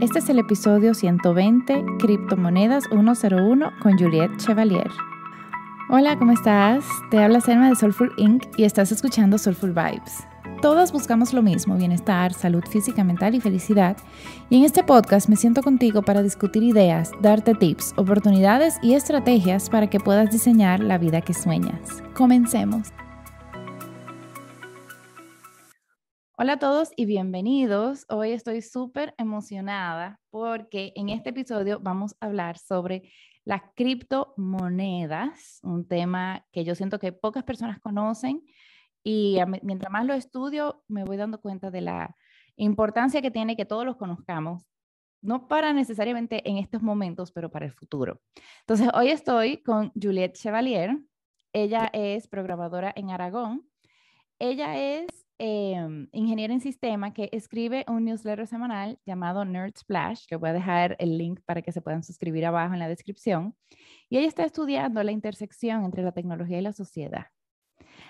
Este es el episodio 120, Criptomonedas 101 con Juliette Chevalier. Hola, ¿cómo estás? Te habla Selma de Soulful Inc. y estás escuchando Soulful Vibes. Todas buscamos lo mismo, bienestar, salud física, mental y felicidad. Y en este podcast me siento contigo para discutir ideas, darte tips, oportunidades y estrategias para que puedas diseñar la vida que sueñas. Comencemos. Hola a todos y bienvenidos. Hoy estoy súper emocionada porque en este episodio vamos a hablar sobre las criptomonedas, un tema que yo siento que pocas personas conocen y mientras más lo estudio me voy dando cuenta de la importancia que tiene que todos los conozcamos, no para necesariamente en estos momentos, pero para el futuro. Entonces, hoy estoy con Juliette Chevalier. Ella es programadora en Aragón. Ella es Em, ingeniera en sistema que escribe un newsletter semanal llamado Nerd Splash. que voy a dejar el link para que se puedan suscribir abajo en la descripción. Y ella está estudiando la intersección entre la tecnología y la sociedad.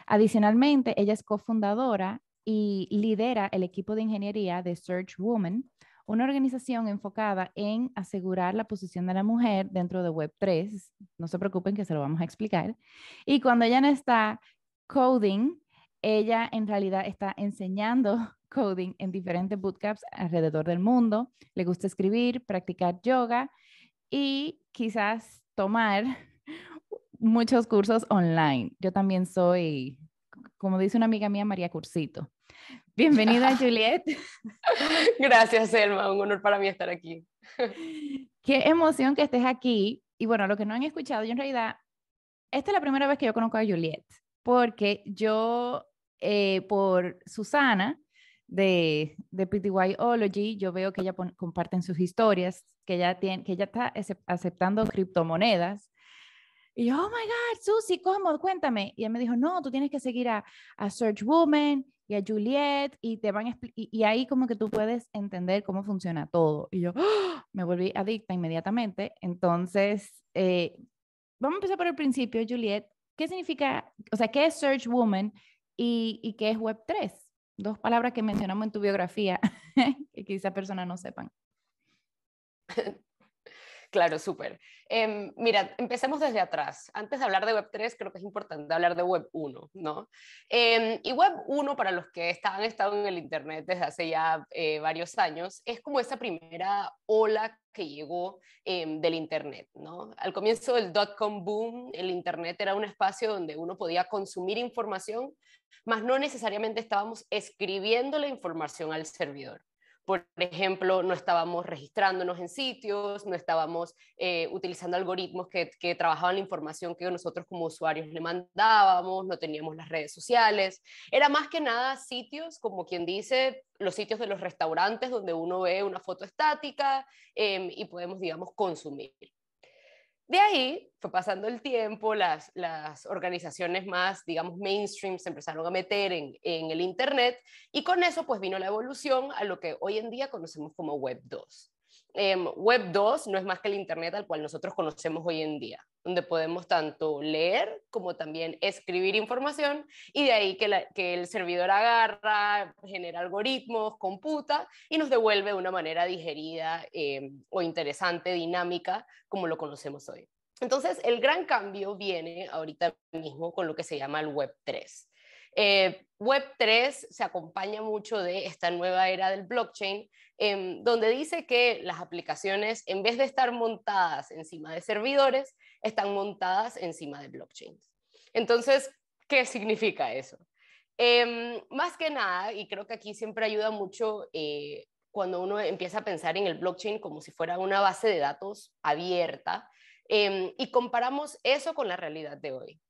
Adicionalmente, ella es cofundadora y lidera el equipo de ingeniería de Search Woman, una organización enfocada en asegurar la posición de la mujer dentro de Web3. No se preocupen que se lo vamos a explicar. Y cuando ella no está, Coding ella en realidad está enseñando coding en diferentes bootcamps alrededor del mundo. Le gusta escribir, practicar yoga y quizás tomar muchos cursos online. Yo también soy, como dice una amiga mía, María Cursito. Bienvenida, Juliet. Gracias, Selma. Un honor para mí estar aquí. Qué emoción que estés aquí. Y bueno, lo que no han escuchado, yo en realidad, esta es la primera vez que yo conozco a Juliet, porque yo eh, por Susana de, de PTYology. Yo veo que ella comparte en sus historias que ella, tiene, que ella está aceptando criptomonedas. Y yo, oh my God, Susi, ¿cómo? Cuéntame. Y ella me dijo, no, tú tienes que seguir a, Search Woman y a Juliet y te van y, ahí como que tú puedes entender cómo funciona todo. Y yo ¡Ah!, me volví adicta inmediatamente. Entonces, eh, vamos a empezar por el principio, Juliet. ¿Qué significa, o sea, qué es Search Woman y, qué es Web3. Dos palabras que mencionamos en tu biografía que quizás personas no sepan. Claro, súper. Em, mira, empecemos desde atrás. Antes de hablar de Web 3, creo que es importante hablar de Web 1, ¿no? Em, y Web 1, para los que han estado en el Internet desde hace ya eh, varios años, es como esa primera ola que llegó em, del Internet, ¿no? Al comienzo del dot-com boom, el Internet era un espacio donde uno podía consumir información, mas no necesariamente estábamos escribiendo la información al servidor. Por ejemplo, no estábamos registrándonos en sitios, no estábamos eh, utilizando algoritmos que, trabajaban la información que nosotros como usuarios le mandábamos, no teníamos las redes sociales. Era más que nada sitios, como quien dice, los sitios de los restaurantes donde uno ve una foto estática em, y podemos, digamos, consumir. De ahí fue pasando el tiempo, las, organizaciones más, digamos, mainstream se empezaron a meter en, en el Internet y con eso pues vino la evolución a lo que hoy en día conocemos como Web 2. Em, web 2 no es más que el Internet al cual nosotros conocemos hoy en día, donde podemos tanto leer como también escribir información y de ahí que, el servidor agarra, genera algoritmos, computa y nos devuelve de una manera digerida em, o interesante, dinámica, como lo conocemos hoy. Entonces, el gran cambio viene ahorita mismo con lo que se llama el Web 3. Eh, Web3 se acompaña mucho de esta nueva era del blockchain, em, donde dice que las aplicaciones, en vez de estar montadas encima de servidores, están montadas encima de blockchains. Entonces, ¿qué significa eso? Em, más que nada, y creo que aquí siempre ayuda mucho eh, cuando uno empieza a pensar en el blockchain como si fuera una base de datos abierta, em, y comparamos eso con la realidad de hoy.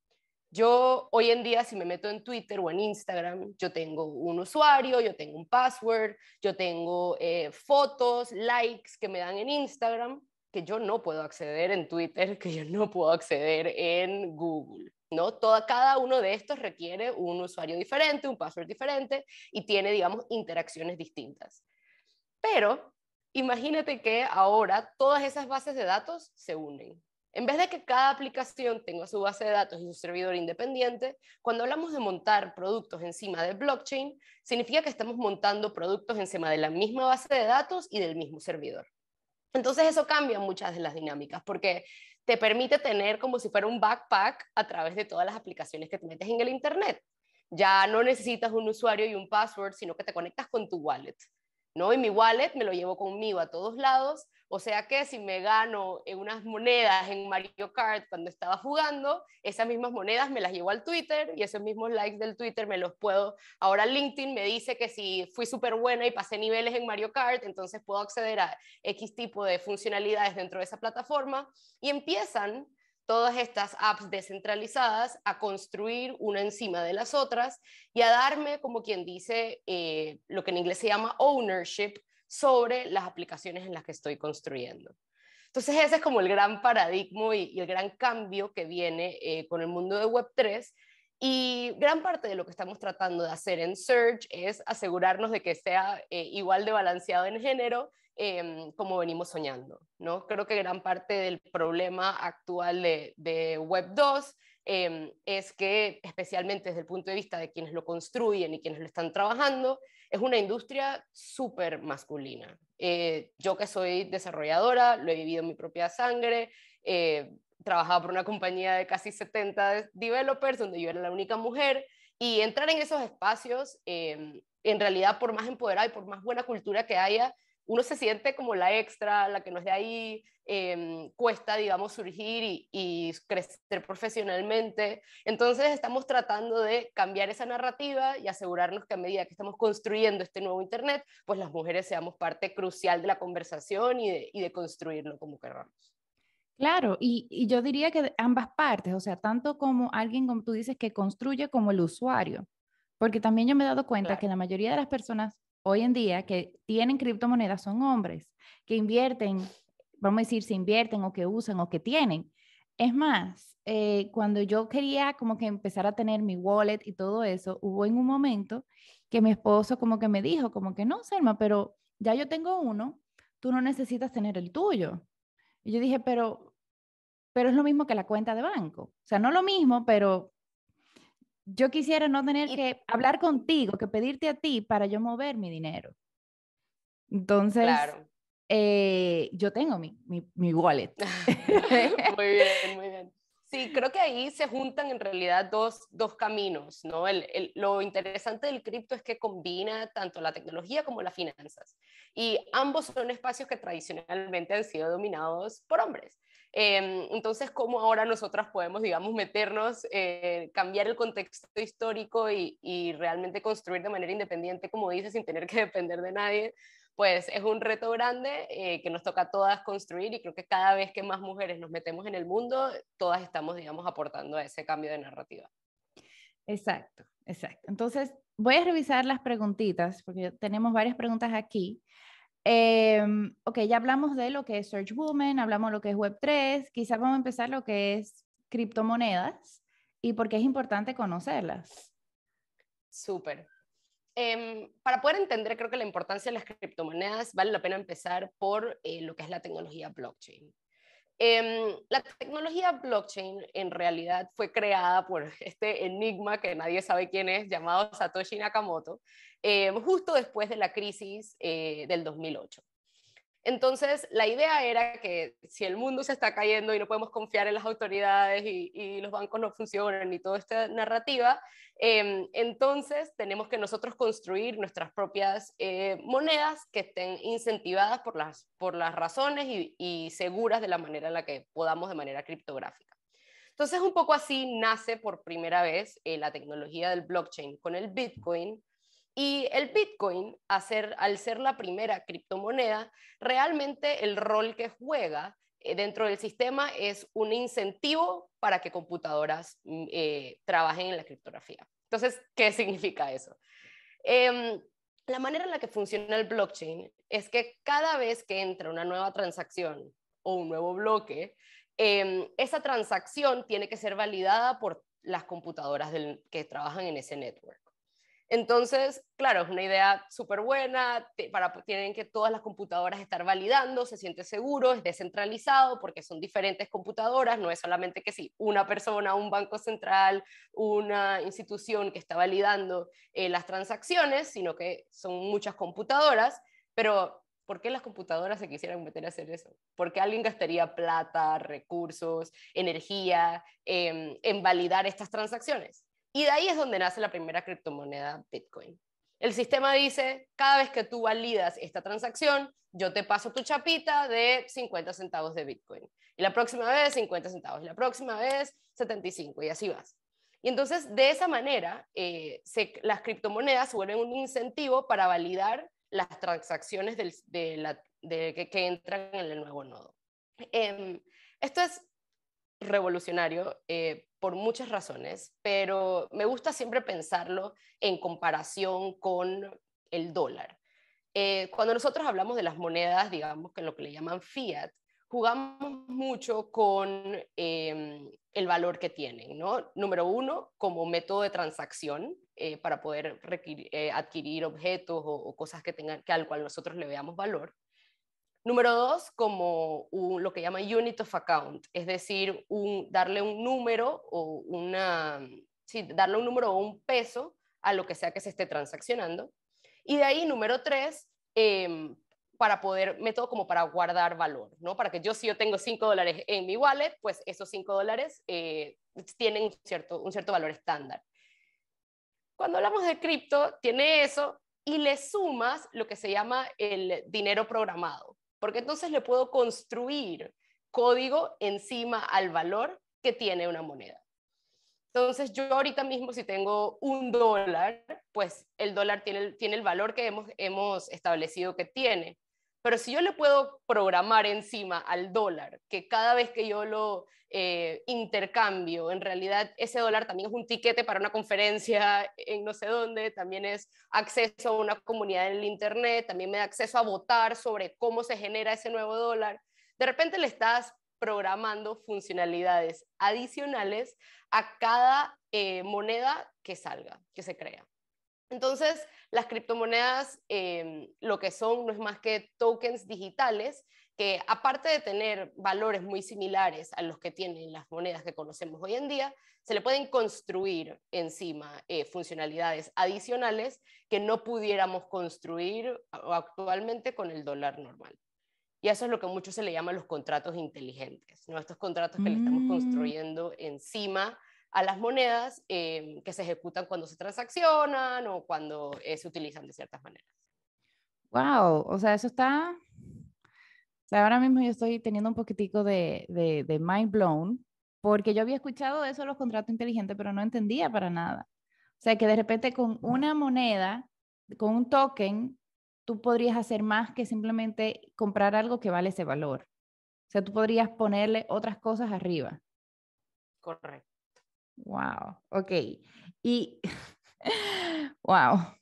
Yo hoy en día si me meto en Twitter o en Instagram, yo tengo un usuario, yo tengo un password, yo tengo eh, fotos, likes que me dan en Instagram, que yo no puedo acceder en Twitter, que yo no puedo acceder en Google. ¿no? cada uno de estos requiere un usuario diferente, un password diferente y tiene, digamos, interacciones distintas. Pero imagínate que ahora todas esas bases de datos se unen. En vez de que cada aplicación tenga su base de datos y su servidor independiente, cuando hablamos de montar productos encima de blockchain, significa que estamos montando productos encima de la misma base de datos y del mismo servidor. Entonces eso cambia muchas de las dinámicas porque te permite tener como si fuera un backpack a través de todas las aplicaciones que te metes en el Internet. Ya no necesitas un usuario y un password, sino que te conectas con tu wallet ¿no? Y mi wallet me lo llevo conmigo a todos lados, o sea que si me gano unas monedas en Mario Kart cuando estaba jugando, esas mismas monedas me las llevo al Twitter y esos mismos likes del Twitter me los puedo. Ahora LinkedIn me dice que si fui súper buena y pasé niveles en Mario Kart, entonces puedo acceder a X tipo de funcionalidades dentro de esa plataforma y empiezan todas estas apps descentralizadas a construir una encima de las otras y a darme, como quien dice, eh, lo que en inglés se llama ownership sobre las aplicaciones en las que estoy construyendo. Entonces ese es como el gran paradigma y, el gran cambio que viene eh, con el mundo de Web3, y gran parte de lo que estamos tratando de hacer en Search es asegurarnos de que sea eh, igual de balanceado en género Em, como venimos soñando. ¿no? Creo que gran parte del problema actual de, Web 2 em, es que, especialmente desde el punto de vista de quienes lo construyen y quienes lo están trabajando, es una industria súper masculina. Eh, yo que soy desarrolladora, lo he vivido en mi propia sangre, eh, trabajaba por una compañía de casi 70 developers donde yo era la única mujer y entrar en esos espacios, em, en realidad por más empoderada y por más buena cultura que haya, uno se siente como la extra, la que no es de ahí, em, cuesta, digamos, surgir y, crecer profesionalmente. Entonces estamos tratando de cambiar esa narrativa y asegurarnos que a medida que estamos construyendo este nuevo Internet, pues las mujeres seamos parte crucial de la conversación y de, construirlo como queramos. Claro, y, yo diría que ambas partes, o sea, tanto como alguien, como tú dices, que construye como el usuario, porque también yo me he dado cuenta que la mayoría de las personas hoy en día que tienen criptomonedas son hombres, que invierten, vamos a decir, se invierten o que usan o que tienen. Es más, eh, cuando yo quería como que empezar a tener mi wallet y todo eso, hubo en un momento que mi esposo como que me dijo, como que no, Selma, pero ya yo tengo uno, tú no necesitas tener el tuyo. Y yo dije, pero, pero es lo mismo que la cuenta de banco. O sea, no lo mismo, pero yo quisiera no tener que hablar contigo, que pedirte a ti para yo mover mi dinero. Entonces, eh, yo tengo mi, mi, wallet. muy bien, muy bien. Sí, creo que ahí se juntan en realidad dos, dos caminos, ¿no? el, lo interesante del cripto es que combina tanto la tecnología como las finanzas. Y ambos son espacios que tradicionalmente han sido dominados por hombres. Em, entonces, ¿cómo ahora nosotras podemos, digamos, meternos, eh, cambiar el contexto histórico y, realmente construir de manera independiente, como dices, sin tener que depender de nadie? Pues es un reto grande eh, que nos toca a todas construir y creo que cada vez que más mujeres nos metemos en el mundo, todas estamos, digamos, aportando a ese cambio de narrativa. Exacto, exacto. Entonces, voy a revisar las preguntitas, porque tenemos varias preguntas aquí. Em, ok, ya hablamos de lo que es Search Woman, hablamos de lo que es Web3, quizás vamos a empezar lo que es criptomonedas y por qué es importante conocerlas. Súper. Em, para poder entender, creo que la importancia de las criptomonedas vale la pena empezar por eh, lo que es la tecnología blockchain. Em, la tecnología blockchain en realidad fue creada por este enigma que nadie sabe quién es, llamado Satoshi Nakamoto, em, justo después de la crisis eh, del 2008. Entonces, la idea era que si el mundo se está cayendo y no podemos confiar en las autoridades y, los bancos no funcionan y toda esta narrativa, em, entonces tenemos que nosotros construir nuestras propias eh, monedas que estén incentivadas por las, por las razones y, seguras de la manera en la que podamos de manera criptográfica. Entonces, un poco así nace por primera vez eh, la tecnología del blockchain con el Bitcoin, y el Bitcoin, al ser la primera criptomoneda, realmente el rol que juega eh, dentro del sistema es un incentivo para que computadoras mm, eh, trabajen en la criptografía. Entonces, ¿qué significa eso? Em, la manera en la que funciona el blockchain es que cada vez que entra una nueva transacción o un nuevo bloque, em, esa transacción tiene que ser validada por las computadoras que trabajan en ese network. Entonces, claro, es una idea súper buena, pues, tienen que todas las computadoras estar validando, se siente seguro, es descentralizado porque son diferentes computadoras, no es solamente que sí, una persona, un banco central, una institución que está validando eh, las transacciones, sino que son muchas computadoras, pero ¿por qué las computadoras se quisieran meter a hacer eso? ¿Por qué alguien gastaría plata, recursos, energía em, en validar estas transacciones? Y de ahí es donde nace la primera criptomoneda, Bitcoin. El sistema dice, cada vez que tú validas esta transacción, yo te paso tu chapita de 50 centavos de Bitcoin. Y la próxima vez 50 centavos, y la próxima vez 75, y así vas. Y entonces, de esa manera, eh, las criptomonedas se vuelven un incentivo para validar las transacciones de que, entran en el nuevo nodo. Em, esto es revolucionario eh, por muchas razones, pero me gusta siempre pensarlo en comparación con el dólar. Eh, cuando nosotros hablamos de las monedas, digamos que lo que le llaman fiat, jugamos mucho con em, el valor que tienen, ¿no? Número uno, como método de transacción eh, para poder adquirir objetos o, cosas que tengan, que al cual nosotros le veamos valor. Número dos, como lo que llaman unit of account, es decir, un, darle un número o una, mm, darle un número o un peso a lo que sea que se esté transaccionando. Y de ahí, número tres, em, para poder, método como para guardar valor, ¿no? Para que yo, si yo tengo 5 dólares en mi wallet, pues esos 5 dólares eh, tienen cierto, un cierto valor estándar. Cuando hablamos de cripto, tiene eso y le sumas lo que se llama el dinero programado, porque entonces le puedo construir código encima al valor que tiene una moneda. Entonces yo ahorita mismo si tengo un dólar, pues el dólar tiene el, valor que hemos, hemos establecido que tiene. Pero si yo le puedo programar encima al dólar, que cada vez que yo lo eh, intercambio. En realidad, ese dólar también es un tiquete para una conferencia en no sé dónde, también es acceso a una comunidad en el Internet, también me da acceso a votar sobre cómo se genera ese nuevo dólar. De repente le estás programando funcionalidades adicionales a cada eh, moneda que salga, que se crea. Entonces, las criptomonedas em, lo que son no es más que tokens digitales aparte de tener valores muy similares a los que tienen las monedas que conocemos hoy en día, se le pueden construir encima eh, funcionalidades adicionales que no pudiéramos construir actualmente con el dólar normal. Y eso es lo que mucho se le llama los contratos inteligentes, ¿no? estos contratos que le estamos mm. construyendo encima a las monedas eh, que se ejecutan cuando se transaccionan o cuando eh, se utilizan de ciertas maneras. Wow, o sea, eso está sea, ahora mismo yo estoy teniendo un poquitico de, de, mind blown, porque yo había escuchado eso de los contratos inteligentes, pero no entendía para nada. O sea, que de repente con una moneda, con un token, tú podrías hacer más que simplemente comprar algo que vale ese valor. O sea, tú podrías ponerle otras cosas arriba. Correcto. Wow, ok. Y, wow,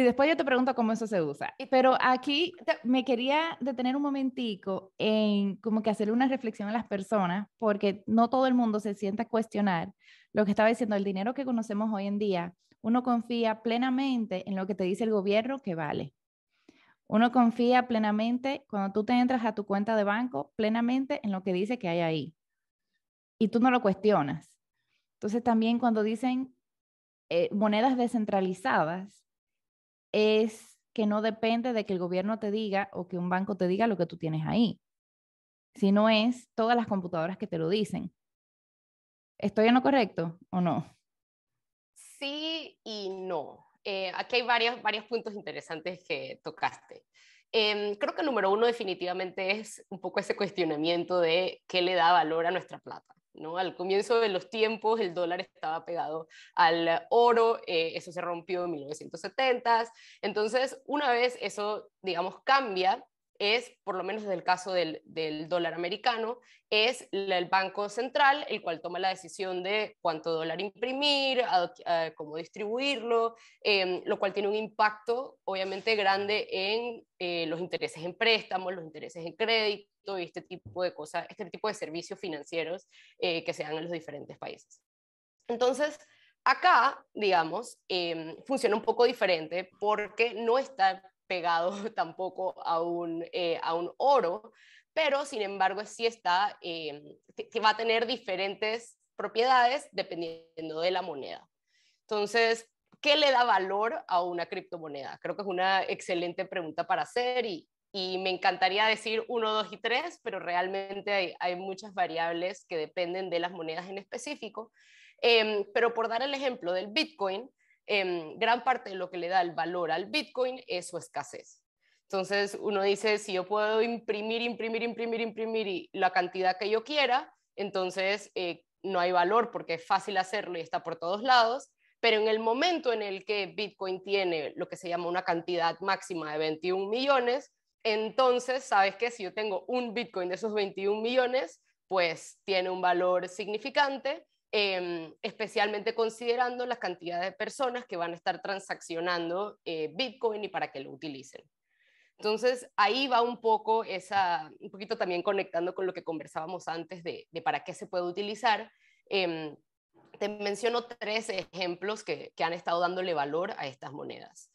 y después yo te pregunto cómo eso se usa. Eh, Pero aquí me quería detener un momentico en como que hacerle una reflexión a las personas, porque no todo el mundo se sienta a cuestionar lo que estaba diciendo, el dinero que conocemos hoy en día, uno confía plenamente en lo que te dice el gobierno que vale. Uno confía plenamente cuando tú te entras a tu cuenta de banco, plenamente en lo que dice que hay ahí. Y tú no lo cuestionas. Entonces también cuando dicen eh, monedas descentralizadas, es que no depende de que el gobierno te diga o que un banco te diga lo que tú tienes ahí, sino es todas las computadoras que te lo dicen. ¿Estoy en lo correcto o no? Sí y no. Eh, aquí hay varios, varios puntos interesantes que tocaste. Em, creo que el número uno definitivamente es un poco ese cuestionamiento de qué le da valor a nuestra plata. ¿no? Al comienzo de los tiempos el dólar estaba pegado al oro, eh, eso se rompió en 1970, entonces una vez eso, digamos, cambia, es, por lo menos desde el caso del, dólar americano, es el Banco Central el cual toma la decisión de cuánto dólar imprimir, eh, cómo distribuirlo, em, lo cual tiene un impacto obviamente grande en eh, los intereses en préstamos, los intereses en crédito y este tipo de cosas, este tipo de servicios financieros eh, que se dan en los diferentes países. Entonces, acá, digamos, em, funciona un poco diferente porque no está pegado tampoco eh, a un, oro, pero sin embargo sí está, que eh, va a tener diferentes propiedades dependiendo de la moneda. Entonces, ¿qué le da valor a una criptomoneda? Creo que es una excelente pregunta para hacer y, me encantaría decir uno, dos y tres, pero realmente hay, muchas variables que dependen de las monedas en específico. Em, pero por dar el ejemplo del Bitcoin, Em, gran parte de lo que le da el valor al Bitcoin es su escasez. Entonces uno dice, si yo puedo imprimir, imprimir, imprimir, imprimir la cantidad que yo quiera, entonces eh, no hay valor porque es fácil hacerlo y está por todos lados. Pero en el momento en el que Bitcoin tiene lo que se llama una cantidad máxima de 21 millones, entonces sabes que si yo tengo un Bitcoin de esos 21 millones, pues tiene un valor significante Em, especialmente considerando la cantidad de personas que van a estar transaccionando eh, Bitcoin y para que lo utilicen. Entonces, ahí va un poco esa, un poquito también conectando con lo que conversábamos antes de, para qué se puede utilizar. Em, te menciono tres ejemplos que, que han estado dándole valor a estas monedas.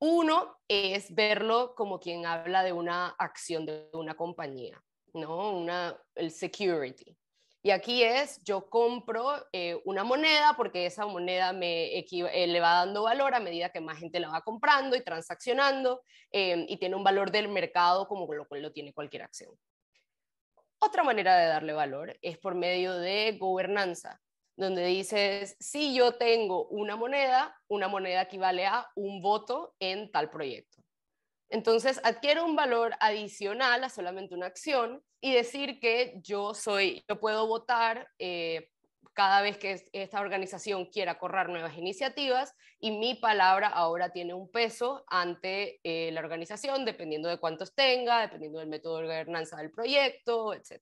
Uno es verlo como quien habla de una acción de una compañía, ¿no? Una, el security. Y aquí es, yo compro eh, una moneda porque esa moneda me eh, le va dando valor a medida que más gente la va comprando y transaccionando em, y tiene un valor del mercado como lo cual lo tiene cualquier acción. Otra manera de darle valor es por medio de gobernanza, donde dices, si yo tengo una moneda, una moneda equivale a un voto en tal proyecto. Entonces adquiere un valor adicional a solamente una acción y decir que yo soy, yo puedo votar eh, cada vez que esta organización quiera correr nuevas iniciativas y mi palabra ahora tiene un peso ante eh, la organización, dependiendo de cuántos tenga, dependiendo del método de gobernanza del proyecto, etc.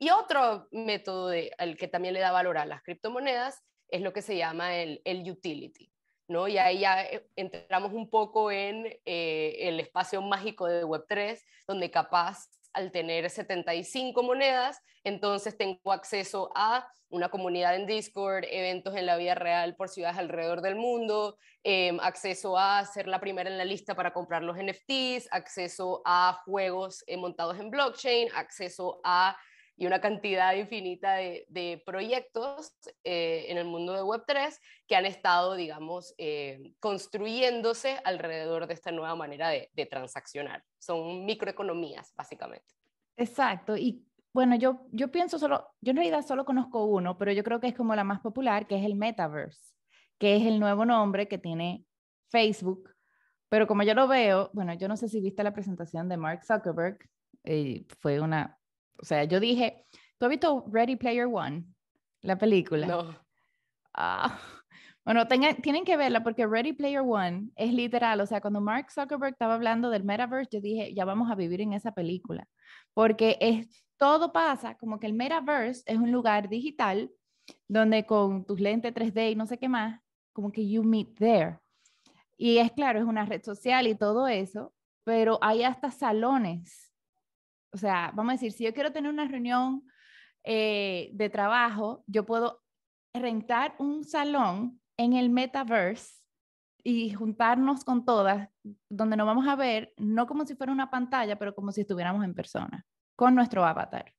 Y otro método que también le da valor a las criptomonedas es lo que se llama el utility. ¿no? Y ahí ya eh, entramos un poco en eh, el espacio mágico de Web3, donde capaz al tener 75 monedas, entonces tengo acceso a una comunidad en Discord, eventos en la vida real por ciudades alrededor del mundo, em, acceso a ser la primera en la lista para comprar los NFTs, acceso a juegos eh, montados en blockchain, acceso a y una cantidad infinita de, proyectos eh, en el mundo de Web3 que han estado, digamos, eh, construyéndose alrededor de esta nueva manera de, transaccionar. Son microeconomías, básicamente. Exacto. Y bueno, yo, yo pienso solo, yo en realidad solo conozco uno, pero yo creo que es como la más popular, que es el Metaverse, que es el nuevo nombre que tiene Facebook. Pero como yo lo veo, bueno, yo no sé si viste la presentación de Mark Zuckerberg, eh, fue una o sea, yo dije, ¿tú has visto Ready Player One? La película. No. Ah, bueno, tienen que verla porque Ready Player One es literal. O sea, cuando Mark Zuckerberg estaba hablando del metaverse, yo dije, ya vamos a vivir en esa película. Porque es, todo pasa como que el metaverse es un lugar digital donde con tus lentes 3D y no sé qué más, como que you meet there. Y es claro, es una red social y todo eso, pero hay hasta salones o sea, vamos a decir, si yo quiero tener una reunión eh, de trabajo, yo puedo rentar un salón en el metaverse y juntarnos con todas, donde nos vamos a ver, no como si fuera una pantalla, pero como si estuviéramos en persona, con nuestro avatar.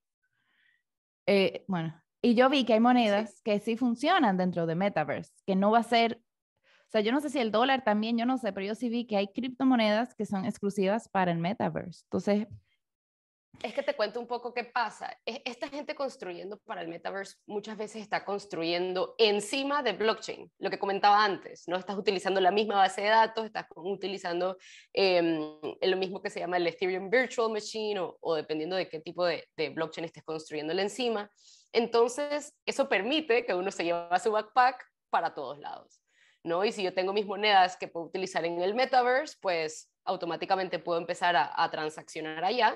Eh, bueno, y yo vi que hay monedas que sí funcionan dentro de metaverse, que no va a ser o sea, yo no sé si el dólar también, yo no sé, pero yo sí vi que hay criptomonedas que son exclusivas para el metaverse. Entonces, es que te cuento un poco qué pasa. Esta gente construyendo para el metaverse muchas veces está construyendo encima de blockchain, lo que comentaba antes, ¿no? Estás utilizando la misma base de datos, estás utilizando em, lo mismo que se llama el Ethereum Virtual Machine o, dependiendo de qué tipo de, blockchain estés construyéndole encima. Entonces, eso permite que uno se lleve su backpack para todos lados, ¿no? Y si yo tengo mis monedas que puedo utilizar en el metaverse, pues automáticamente puedo empezar a transaccionar allá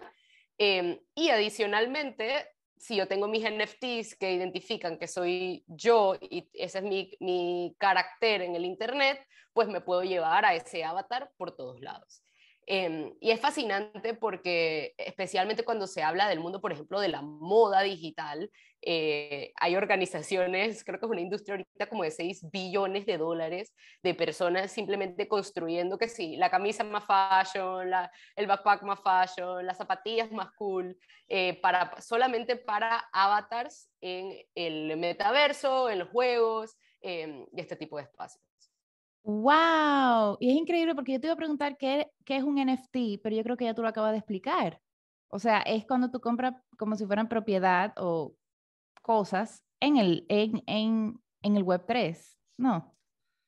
Em, y adicionalmente, si yo tengo mis NFTs que identifican que soy yo y ese es mi carácter en el Internet, pues me puedo llevar a ese avatar por todos lados. Em, y es fascinante porque especialmente cuando se habla del mundo, por ejemplo, de la moda digital, eh, hay organizaciones, creo que es una industria ahorita como de 6 billones de dólares de personas simplemente construyendo que sí, la camisa más fashion, el backpack más fashion, las zapatillas más cool, eh, para, solamente para avatars en el metaverso, en los juegos em, y este tipo de espacios. ¡Wow! Y es increíble porque yo te iba a preguntar qué, es un NFT, pero yo creo que ya tú lo acabas de explicar. O sea, es cuando tú compras como si fueran propiedad o cosas en el, Web3, ¿no?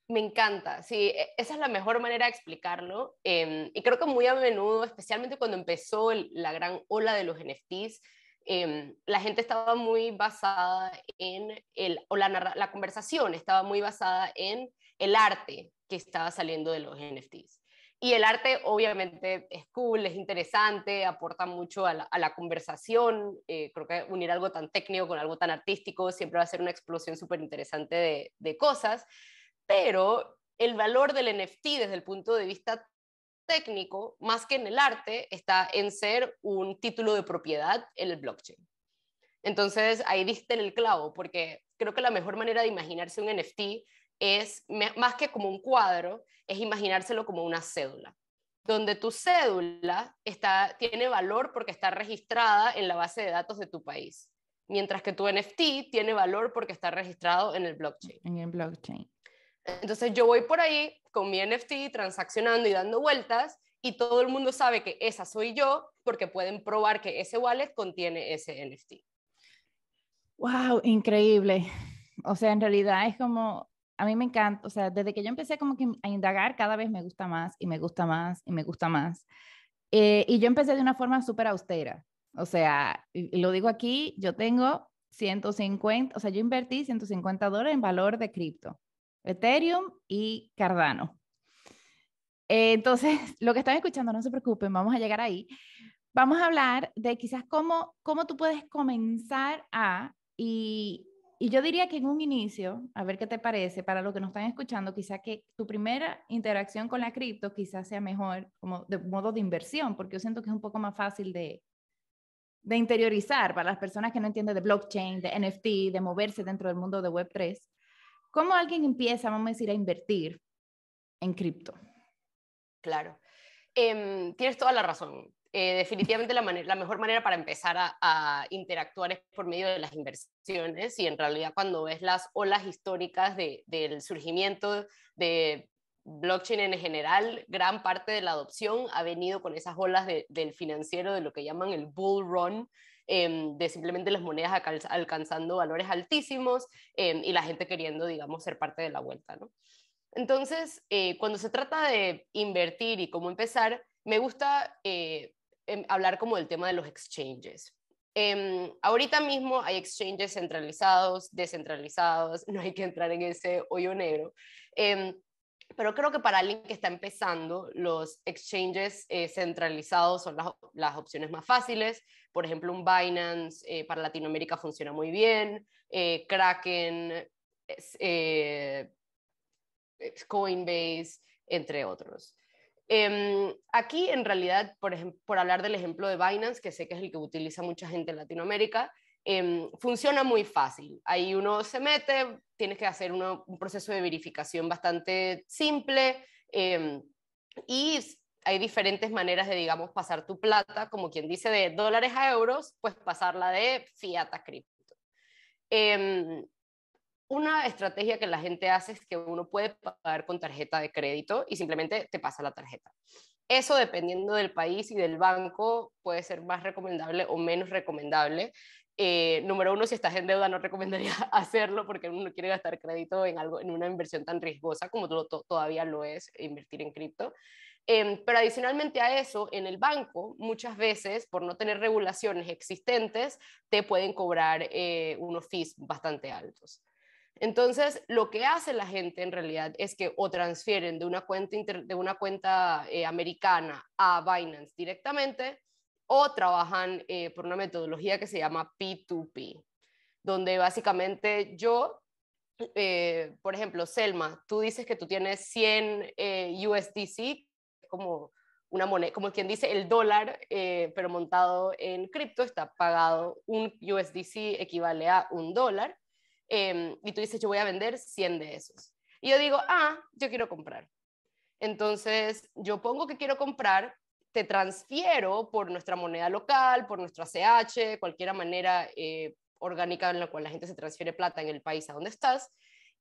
Me encanta, sí, e, esa es la mejor manera de explicarlo. Em, y creo que muy a menudo, especialmente cuando empezó la gran ola de los NFTs, Em, la gente estaba muy basada en el, o la, conversación estaba muy basada en el arte que estaba saliendo de los NFTs. Y el arte obviamente es cool, es interesante, aporta mucho a la, conversación. Eh, creo que unir algo tan técnico con algo tan artístico siempre va a ser una explosión súper interesante de, de cosas. Pero el valor del NFT desde el punto de vista técnico, más que en el arte, está en ser un título de propiedad en el blockchain. Entonces, ahí diste en el clavo, porque creo que la mejor manera de imaginarse un NFT es, más que como un cuadro, es imaginárselo como una cédula, donde tu cédula está, tiene valor porque está registrada en la base de datos de tu país, mientras que tu NFT tiene valor porque está registrado en el blockchain. En el blockchain. Entonces yo voy por ahí con mi NFT transaccionando y dando vueltas y todo el mundo sabe que esa soy yo porque pueden probar que ese wallet contiene ese NFT. Wow, increíble. O sea, en realidad es como a mí me encanta, o sea, desde que yo empecé como que a indagar cada vez me gusta más y me gusta más y me gusta más. Eh, y yo empecé de una forma súper austera. O sea, lo digo aquí, yo tengo 150, o sea, yo invertí 150 dólares en valor de cripto. Ethereum y Cardano. Eh, entonces, lo que están escuchando, no se preocupen, vamos a llegar ahí. Vamos a hablar de quizás cómo, cómo tú puedes comenzar a, y, y yo diría que en un inicio, a ver qué te parece, para los que nos están escuchando, quizás que tu primera interacción con la cripto quizás sea mejor como de modo de inversión, porque yo siento que es un poco más fácil de, de interiorizar para las personas que no entienden de blockchain, de NFT, de moverse dentro del mundo de Web3. ¿Cómo alguien empieza, vamos a decir, a invertir en cripto? Claro. Em, tienes toda la razón. Eh, definitivamente la, mejor manera para empezar a, interactuar es por medio de las inversiones y en realidad cuando ves las olas históricas del surgimiento de blockchain en general, gran parte de la adopción ha venido con esas olas del financiero, de lo que llaman el bull run, Em, de simplemente las monedas alcanzando valores altísimos em, y la gente queriendo, digamos, ser parte de la vuelta, ¿no? Entonces, eh, cuando se trata de invertir y cómo empezar, me gusta eh, em, hablar como del tema de los exchanges. ahorita mismo hay exchanges centralizados, descentralizados, no hay que entrar en ese hoyo negro, pero creo que para alguien que está empezando, los exchanges eh, centralizados son las, opciones más fáciles. Por ejemplo, un Binance eh, para Latinoamérica funciona muy bien, eh, Kraken, Coinbase, entre otros. Em, aquí, en realidad, por, por hablar del ejemplo de Binance, que sé que es el que utiliza mucha gente en Latinoamérica, Em, funciona muy fácil. Ahí uno se mete, tienes que hacer un proceso de verificación bastante simple em, y hay diferentes maneras de, digamos, pasar tu plata, como quien dice, de dólares a euros, pues pasarla de fiat a cripto. Em, una estrategia que la gente hace es que uno puede pagar con tarjeta de crédito y simplemente te pasa la tarjeta. Eso dependiendo del país y del banco puede ser más recomendable o menos recomendable. Eh, número uno, si estás en deuda, no recomendaría hacerlo porque uno no quiere gastar crédito en, algo, en una inversión tan riesgosa como todavía lo es invertir en cripto. Em, pero adicionalmente a eso, en el banco, muchas veces, por no tener regulaciones existentes, te pueden cobrar eh, unos fees bastante altos. Entonces, lo que hace la gente en realidad es que o transfieren de una cuenta, de una cuenta eh, americana a Binance directamente, o trabajan eh, por una metodología que se llama P2P, donde básicamente yo, eh, por ejemplo, Selma, tú dices que tú tienes 100 eh, USDC, como una moneda, como quien dice el dólar, pero montado en cripto, está pagado un USDC equivale a un dólar, em, y tú dices yo voy a vender 100 de esos. Y yo digo, ah, yo quiero comprar. Entonces, yo pongo que quiero comprar, transfiero por nuestra moneda local, por nuestra CH, cualquier manera eh, orgánica en la cual la gente se transfiere plata en el país a donde estás,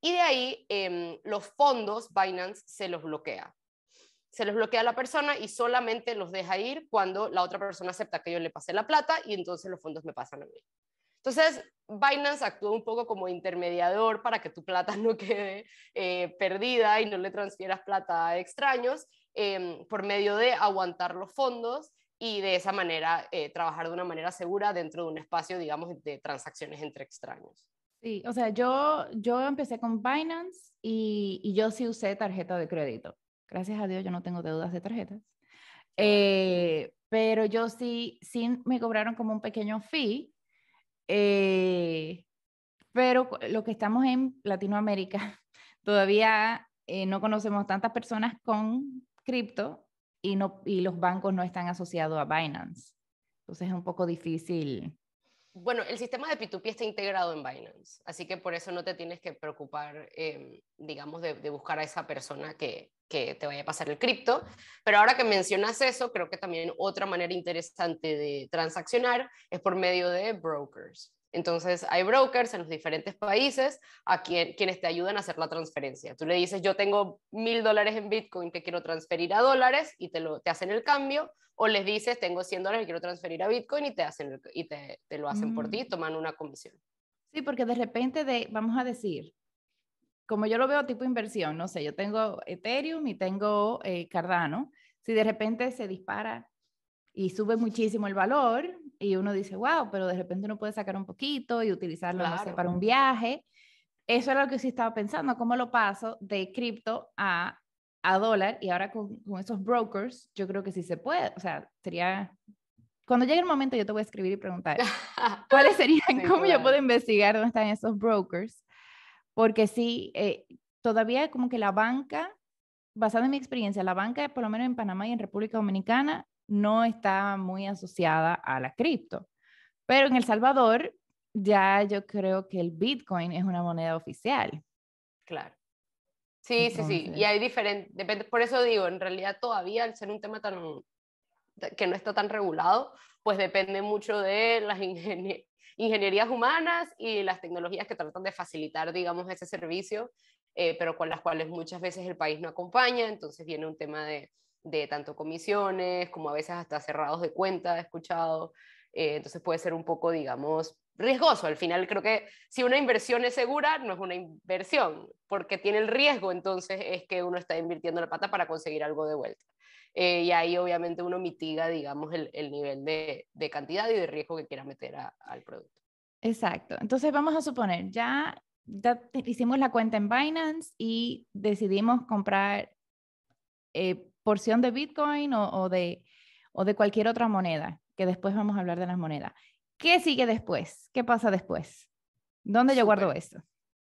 y de ahí em, los fondos Binance se los bloquea. Se los bloquea a la persona y solamente los deja ir cuando la otra persona acepta que yo le pase la plata y entonces los fondos me pasan a mí. Entonces, Binance actúa un poco como intermediador para que tu plata no quede eh, perdida y no le transfieras plata a extraños Em, por medio de aguantar los fondos y de esa manera eh, trabajar de una manera segura dentro de un espacio, digamos, de transacciones entre extraños. Sí, o sea, yo, yo empecé con Binance y, yo sí usé tarjeta de crédito. Gracias a Dios yo no tengo deudas de tarjetas. Eh, pero yo sí, sí me cobraron como un pequeño fee. Eh, pero lo que estamos en Latinoamérica, todavía no conocemos tantas personas con cripto y, no, y los bancos no están asociados a Binance. Entonces es un poco difícil. Bueno, el sistema de P2P está integrado en Binance, así que por eso no te tienes que preocupar, eh, digamos, de, buscar a esa persona que, que te vaya a pasar el cripto. Pero ahora que mencionas eso, creo que también otra manera interesante de transaccionar es por medio de brokers. Entonces, hay brokers en los diferentes países a quienes te ayudan a hacer la transferencia. Tú le dices, yo tengo mil dólares en Bitcoin que quiero transferir a dólares y te, te hacen el cambio, o les dices, tengo 100 dólares que quiero transferir a Bitcoin y te, hacen y te, lo hacen por mm. ti, toman una comisión. Sí, porque de repente, vamos a decir, como yo lo veo tipo inversión, no sé, yo tengo Ethereum y tengo eh, Cardano, si de repente se dispara y sube muchísimo el valor, y uno dice, wow, pero de repente uno puede sacar un poquito y utilizarlo para un viaje. Eso era lo que sí estaba pensando, cómo lo paso de cripto a, dólar y ahora con, esos brokers, yo creo que sí se puede, o sea, sería cuando llegue el momento yo te voy a escribir y preguntar cuáles serían, cómo yo puedo investigar dónde están esos brokers, porque sí, eh, todavía como que la banca, basada en mi experiencia, la banca, por lo menos en Panamá y en República Dominicana, no está muy asociada a la cripto. Pero en El Salvador ya yo creo que el Bitcoin es una moneda oficial. Claro. Sí, sí, sí. Y hay diferentes, depende, por eso digo, en realidad todavía al ser un tema tan que no está tan regulado, pues depende mucho de las ingenierías humanas y las tecnologías que tratan de facilitar, digamos, ese servicio, eh, pero con las cuales muchas veces el país no acompaña. Entonces viene un tema de, de tanto comisiones como a veces hasta cerrados de cuenta, he escuchado. Eh, entonces puede ser un poco, digamos, riesgoso. Al final creo que si una inversión es segura, no es una inversión, porque tiene el riesgo, entonces es que uno está invirtiendo la pata para conseguir algo de vuelta. Eh, y ahí obviamente uno mitiga, digamos, el, el nivel de, de, cantidad y de riesgo que quieras meter al producto. Exacto. Entonces vamos a suponer, ya, ya hicimos la cuenta en Binance y decidimos comprar eh, porción de Bitcoin o, o, de, o de cualquier otra moneda, que después vamos a hablar de las monedas. ¿Qué sigue después? ¿Qué pasa después? ¿Dónde yo guardo esto?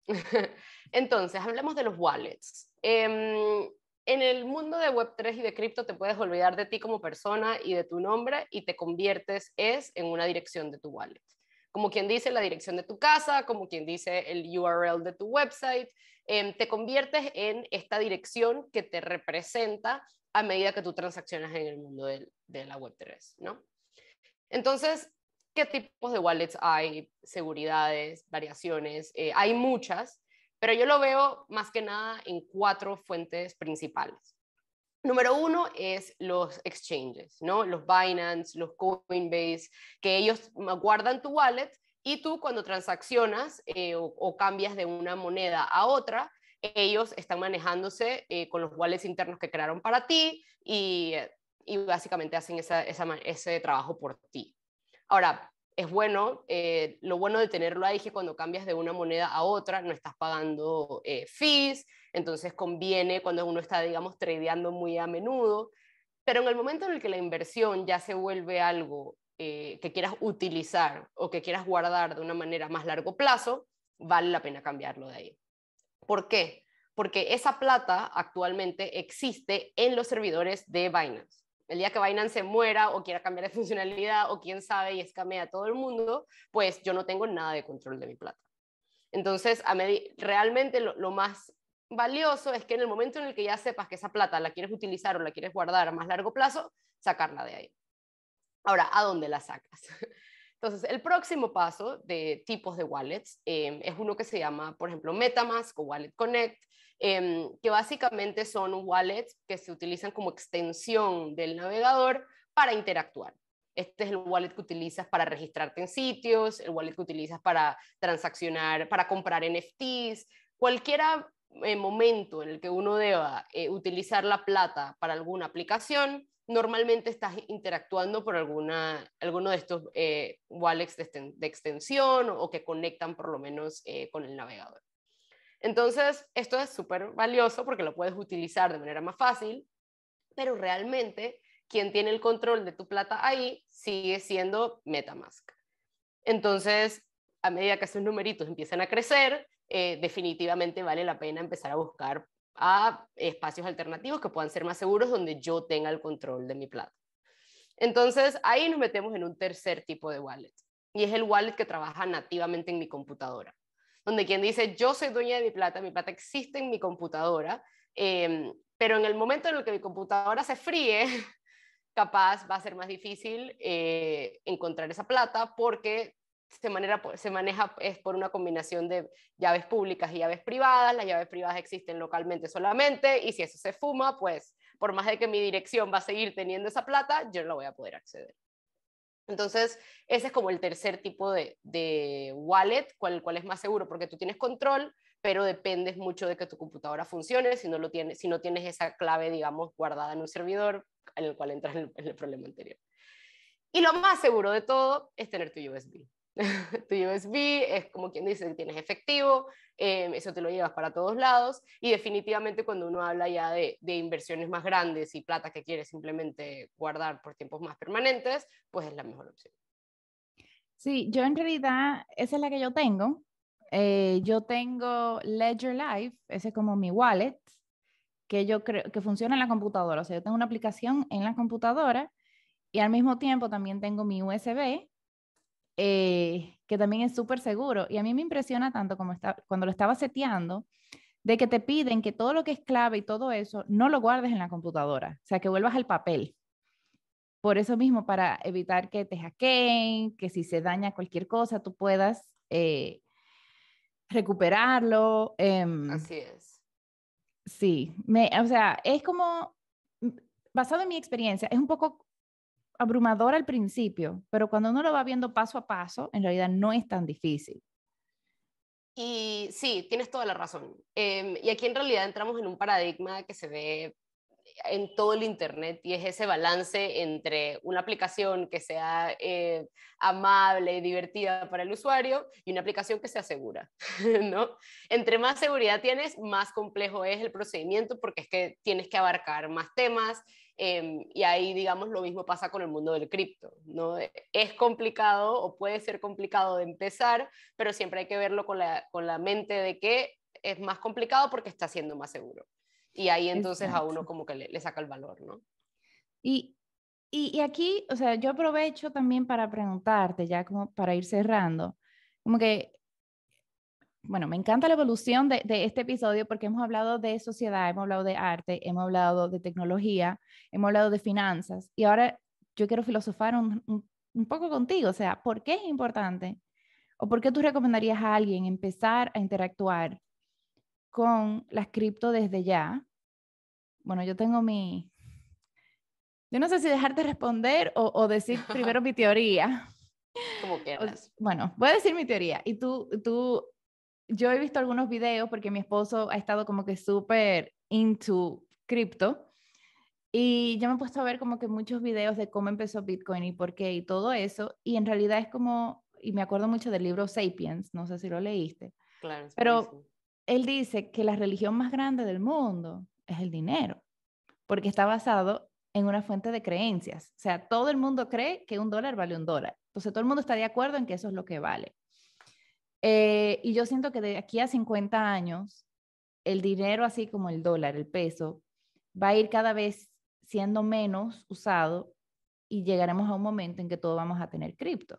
Entonces, hablemos de los wallets. Em, en el mundo de Web3 y de cripto te puedes olvidar de ti como persona y de tu nombre y te conviertes es en una dirección de tu wallet. Como quien dice la dirección de tu casa, como quien dice el URL de tu website, em, te conviertes en esta dirección que te representa a medida que tú transaccionas en el mundo de, la Web3, ¿no? Entonces, ¿qué tipos de wallets hay? Seguridades, variaciones, eh, hay muchas, pero yo lo veo más que nada en cuatro fuentes principales. Número uno es los exchanges, ¿no? Los Binance, los Coinbase, que ellos guardan tu wallet y tú cuando transaccionas eh, o, cambias de una moneda a otra, ellos están manejándose eh, con los wallets internos que crearon para ti y, eh, básicamente hacen ese trabajo por ti. Ahora, es bueno, eh, lo bueno de tenerlo ahí es que cuando cambias de una moneda a otra no estás pagando fees, entonces conviene cuando uno está, digamos, tradeando muy a menudo, pero en el momento en el que la inversión ya se vuelve algo que quieras utilizar o que quieras guardar de una manera más largo plazo, vale la pena cambiarlo de ahí. ¿Por qué? Porque esa plata actualmente existe en los servidores de Binance. El día que Binance se muera o quiera cambiar de funcionalidad o quién sabe y escamea a todo el mundo, pues yo no tengo nada de control de mi plata. Entonces, realmente lo más valioso es que en el momento en el que ya sepas que esa plata la quieres utilizar o la quieres guardar a más largo plazo, sacarla de ahí. Ahora, ¿a dónde la sacas? Entonces, el próximo paso de tipos de wallets em, es uno que se llama, por ejemplo, Metamask o Wallet Connect, em, que básicamente son wallets que se utilizan como extensión del navegador para interactuar. Este es el wallet que utilizas para registrarte en sitios, el wallet que utilizas para transaccionar, para comprar NFTs, cualquiera eh, momento en el que uno deba eh, utilizar la plata para alguna aplicación, normalmente estás interactuando por alguna, alguno de estos eh, wallets de, extensión o que conectan por lo menos con el navegador. Entonces, esto es súper valioso porque lo puedes utilizar de manera más fácil, pero realmente quien tiene el control de tu plata ahí sigue siendo Metamask. Entonces, a medida que esos numeritos empiezan a crecer, eh, definitivamente vale la pena empezar a buscar a ah, espacios alternativos que puedan ser más seguros donde yo tenga el control de mi plata. Entonces ahí nos metemos en un tercer tipo de wallet y es el wallet que trabaja nativamente en mi computadora, donde quien dice yo soy dueña de mi plata, mi plata existe en mi computadora, em, pero en el momento en el que mi computadora se fríe, capaz va a ser más difícil eh, encontrar esa plata porque se, manera, se maneja es por una combinación de llaves públicas y llaves privadas. Las llaves privadas existen localmente solamente y si eso se fuma, pues por más de que mi dirección va a seguir teniendo esa plata, yo no la voy a poder acceder. Entonces, ese es como el tercer tipo de, wallet, cual, cual es más seguro, porque tú tienes control, pero dependes mucho de que tu computadora funcione. Si no, lo tienes, si no tienes esa clave, digamos, guardada en un servidor, en el cual entras en el problema anterior. Y lo más seguro de todo es tener tu USB. tu USB, es como quien dice que tienes efectivo, em, eso te lo llevas para todos lados y definitivamente cuando uno habla ya de, inversiones más grandes y plata que quieres simplemente guardar por tiempos más permanentes, pues es la mejor opción. Sí, yo en realidad esa es la que yo tengo. Eh, yo tengo Ledger Live, ese es como mi wallet, que yo creo que funciona en la computadora. O sea, yo tengo una aplicación en la computadora y al mismo tiempo también tengo mi USB eh, que también es súper seguro. Y a mí me impresiona tanto como está, cuando lo estaba seteando, de que te piden que todo lo que es clave y todo eso no lo guardes en la computadora, o sea, que vuelvas al papel. Por eso mismo, para evitar que te hackeen, que si se daña cualquier cosa, tú puedas eh, recuperarlo. Em, Así es. Sí, me, o sea, es como, basado en mi experiencia, es un poco abrumadora al principio, pero cuando uno lo va viendo paso a paso, en realidad no es tan difícil. Y sí, tienes toda la razón. Em, y aquí en realidad entramos en un paradigma que se ve en todo el Internet y es ese balance entre una aplicación que sea eh, amable y divertida para el usuario y una aplicación que sea segura, ¿no? Entre más seguridad tienes, más complejo es el procedimiento porque es que tienes que abarcar más temas, Em, y ahí, digamos, lo mismo pasa con el mundo del cripto. ¿no? E, es complicado o puede ser complicado de empezar, pero siempre hay que verlo con la, mente de que es más complicado porque está siendo más seguro. Y ahí entonces a uno como que le, saca el valor, ¿no? Y, y, y aquí, o sea, yo aprovecho también para preguntarte, ya como para ir cerrando, como que bueno, me encanta la evolución de, este episodio porque hemos hablado de sociedad, hemos hablado de arte, hemos hablado de tecnología, hemos hablado de finanzas y ahora yo quiero filosofar un, poco contigo, o sea, ¿por qué es importante o por qué tú recomendarías a alguien empezar a interactuar con las cripto desde ya? Bueno, yo tengo mi... Yo no sé si dejarte responder o, decir primero mi teoría. Como quieras. Bueno, voy a decir mi teoría y tú, tú yo he visto algunos videos porque mi esposo ha estado como que súper into cripto y yo me he puesto a ver como que muchos videos de cómo empezó Bitcoin y por qué y todo eso y en realidad es como, y me acuerdo mucho del libro Sapiens, no sé si lo leíste, claro, pero él dice que la religión más grande del mundo es el dinero porque está basado en una fuente de creencias. O sea, todo el mundo cree que un dólar vale un dólar. Entonces, todo el mundo está de acuerdo en que eso es lo que vale. Eh, y yo siento que de aquí a 50 años, el dinero, así como el dólar, el peso, va a ir cada vez siendo menos usado y llegaremos a un momento en que todos vamos a tener cripto.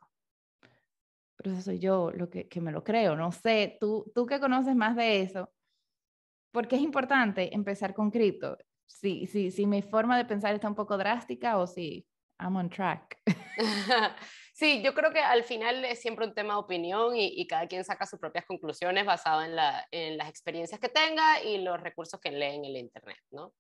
Pero eso soy yo lo que, me lo creo, no sé, tú, tú que conoces más de eso, ¿Por qué es importante empezar con cripto. Si, si, si mi forma de pensar está un poco drástica o si I'm on track. Sí, yo creo que al final es siempre un tema de opinión y, cada quien saca sus propias conclusiones basado en, las experiencias que tenga y los recursos que lee en el Internet, ¿no?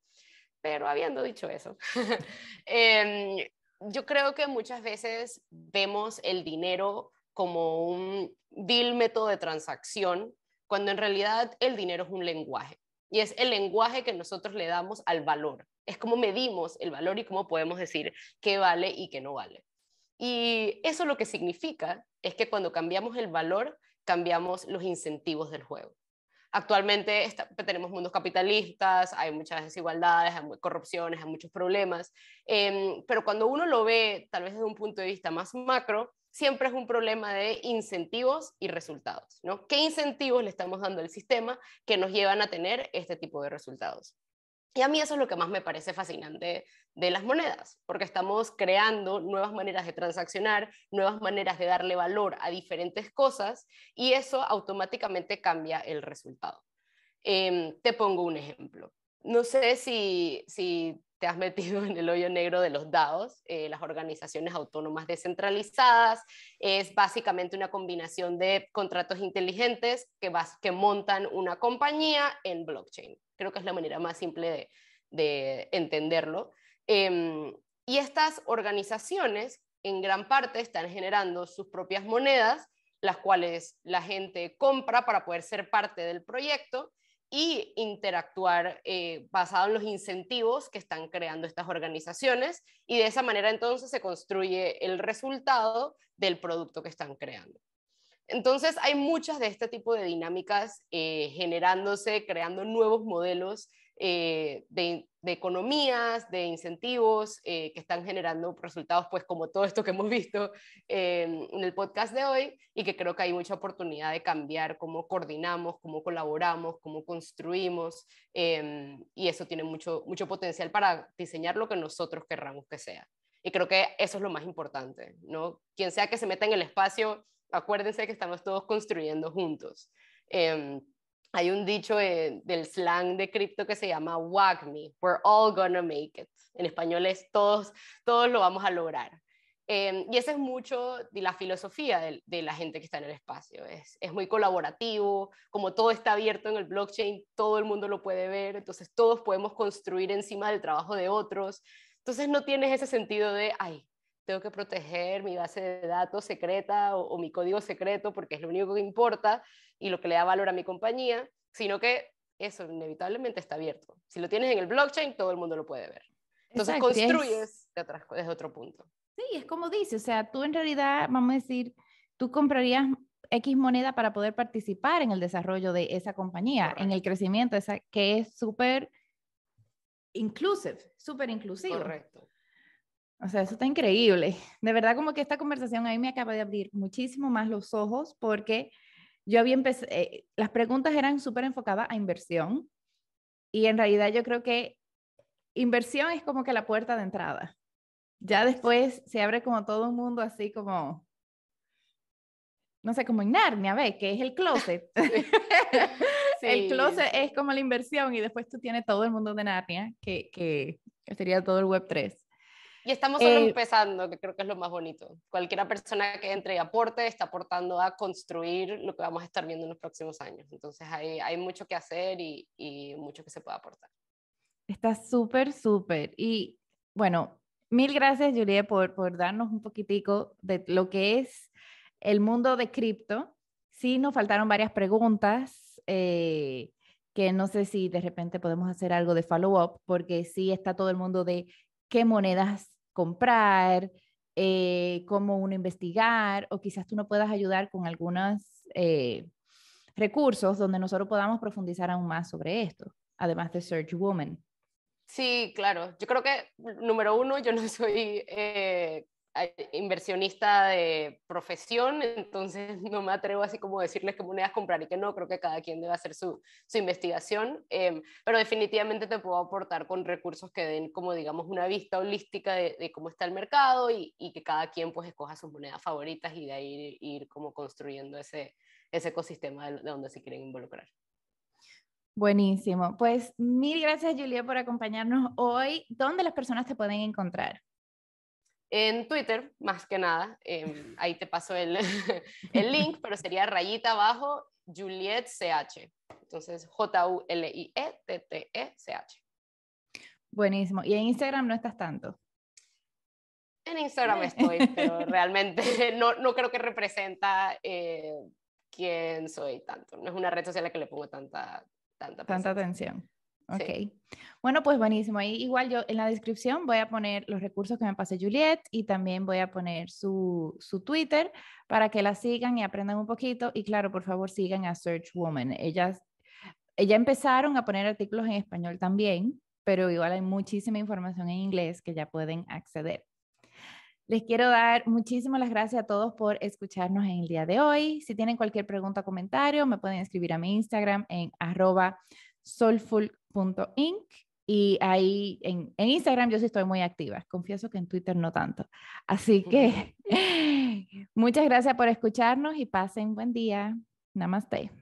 Pero habiendo dicho eso, em, yo creo que muchas veces vemos el dinero como un vil método de transacción, cuando en realidad el dinero es un lenguaje. Y es el lenguaje que nosotros le damos al valor. Es como medimos el valor y cómo podemos decir qué vale y qué no vale. Y eso lo que significa es que cuando cambiamos el valor, cambiamos los incentivos del juego. Actualmente tenemos mundos capitalistas, hay muchas desigualdades, hay corrupciones, hay muchos problemas, em, pero cuando uno lo ve tal vez desde un punto de vista más macro, siempre es un problema de incentivos y resultados, ¿Qué incentivos le estamos dando al sistema que nos llevan a tener este tipo de resultados? Y a mí eso es lo que más me parece fascinante de las monedas, porque estamos creando nuevas maneras de transaccionar, nuevas maneras de darle valor a diferentes cosas y eso automáticamente cambia el resultado. Em, te pongo un ejemplo. No sé si, te has metido en el hoyo negro de los DAOs, eh, las organizaciones autónomas descentralizadas. Es básicamente una combinación de contratos inteligentes que montan una compañía en blockchain. Creo que es la manera más simple de, entenderlo. Em, y estas organizaciones en gran parte están generando sus propias monedas, las cuales la gente compra para poder ser parte del proyecto y interactuar eh, basado en los incentivos que están creando estas organizaciones y de esa manera entonces se construye el resultado del producto que están creando. Entonces hay muchas de este tipo de dinámicas eh, generándose, creando nuevos modelos eh, de, economías, de incentivos eh, que están generando resultados, pues como todo esto que hemos visto en, el podcast de hoy y que creo que hay mucha oportunidad de cambiar cómo coordinamos, cómo colaboramos, cómo construimos y eso tiene mucho, mucho potencial para diseñar lo que nosotros querramos que sea. Y creo que eso es lo más importante, ¿no? Quien sea que se meta en el espacio Acuérdense que estamos todos construyendo juntos. Em, hay un dicho eh, del slang de cripto que se llama wag we're all gonna make it. En español es todos, todos lo vamos a lograr. Em, y esa es mucho de la filosofía de, la gente que está en el espacio. Es, es, muy colaborativo, como todo está abierto en el blockchain, todo el mundo lo puede ver, entonces todos podemos construir encima del trabajo de otros. Entonces no tienes ese sentido de, ay, tengo que proteger mi base de datos secreta o, mi código secreto porque es lo único que importa y lo que le da valor a mi compañía, sino que eso inevitablemente está abierto. Si lo tienes en el blockchain, todo el mundo lo puede ver. Entonces construyes de desde otro punto. Sí, es como dice, o sea, tú en realidad, vamos a decir, tú comprarías X moneda para poder participar en el desarrollo de esa compañía, en el crecimiento, esa, que es súper inclusive, súper inclusivo. Correcto. O sea, eso está increíble. De verdad, como que esta conversación ahí me acaba de abrir muchísimo más los ojos porque yo había empezado, eh, las preguntas eran súper enfocadas a inversión y en realidad yo creo que inversión es como que la puerta de entrada. Ya después se abre como todo un mundo así como, no sé, como en Narnia, ¿ves? Que es el closet. El closet es como la inversión y después tú tienes todo el mundo de Narnia, que, que sería todo el Web 3. Y estamos solo eh, empezando, que creo que es lo más bonito. Cualquiera persona que entre y aporte está aportando a construir lo que vamos a estar viendo en los próximos años. Entonces hay, hay mucho que hacer y, y mucho que se puede aportar. Está súper, súper. Y bueno, mil gracias, Julia, por, por darnos un poquitico de lo que es el mundo de cripto. Sí, nos faltaron varias preguntas. Eh, que no sé si de repente podemos hacer algo de follow-up, porque sí está todo el mundo de qué monedas comprar, eh, cómo uno investigar, o quizás tú nos puedas ayudar con algunos eh, recursos donde nosotros podamos profundizar aún más sobre esto, además de Search Woman. Sí, claro. Yo creo que, número uno, yo no soy eh, eh, inversionista de profesión, entonces no me atrevo así como decirles qué monedas comprar y que no, creo que cada quien debe hacer su, investigación, em, pero definitivamente te puedo aportar con recursos que den como digamos una vista holística de, cómo está el mercado y, que cada quien pues escoja sus monedas favoritas y de ahí ir como construyendo ese, ese ecosistema de, de donde se quieren involucrar. Buenísimo, pues mil gracias Julia por acompañarnos hoy. ¿Dónde las personas te pueden encontrar? en Twitter, más que nada. Em, ahí te paso el, link, pero sería rayita abajo Juliet CH. Entonces, J-U-L-I-E-T-T-E-C-H. Buenísimo. ¿Y en Instagram no estás tanto? En Instagram eh. estoy, pero realmente no, creo que representa eh, quién soy tanto. No es una red social a la que le pongo tanta, tanta, tanta atención. Ok. Bueno, pues buenísimo. igual yo en la descripción voy a poner los recursos que me pasé Juliet y también voy a poner su, Twitter para que la sigan y aprendan un poquito. Y claro, por favor, sigan a Search Woman. Ellas, ella empezaron a poner artículos en español también, pero igual hay muchísima información en inglés que ya pueden acceder. Les quiero dar muchísimas las gracias a todos por escucharnos en el día de hoy. Si tienen cualquier pregunta o comentario, me pueden escribir a mi Instagram en arroba soulful.inc y ahí en, Instagram yo sí estoy muy activa, confieso que en Twitter no tanto. Así que muchas gracias por escucharnos y pasen buen día. Namaste.